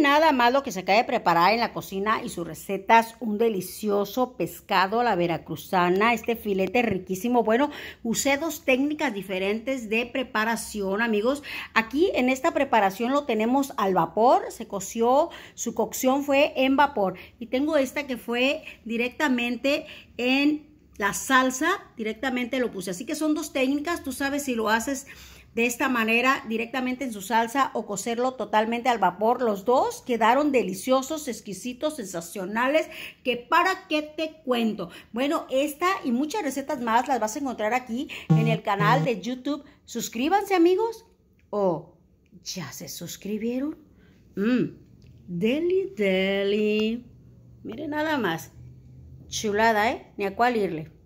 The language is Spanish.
nada más lo que se cae de preparar en la cocina y sus recetas, un delicioso pescado la veracruzana, este filete riquísimo. Bueno, usé dos técnicas diferentes de preparación, amigos. Aquí en esta preparación lo tenemos al vapor, se coció, su cocción fue en vapor. Y tengo esta que fue directamente en la salsa directamente lo puse. Así que son dos técnicas, tú sabes si lo haces de esta manera directamente en su salsa o cocerlo totalmente al vapor. Los dos quedaron deliciosos, exquisitos, sensacionales, que para qué te cuento. Bueno, esta y muchas recetas más las vas a encontrar aquí en el canal de YouTube. Suscríbanse amigos o oh, ya se suscribieron. Mmm, deli deli. Miren nada más. Chulada, ¿eh? Ni a cuál irle.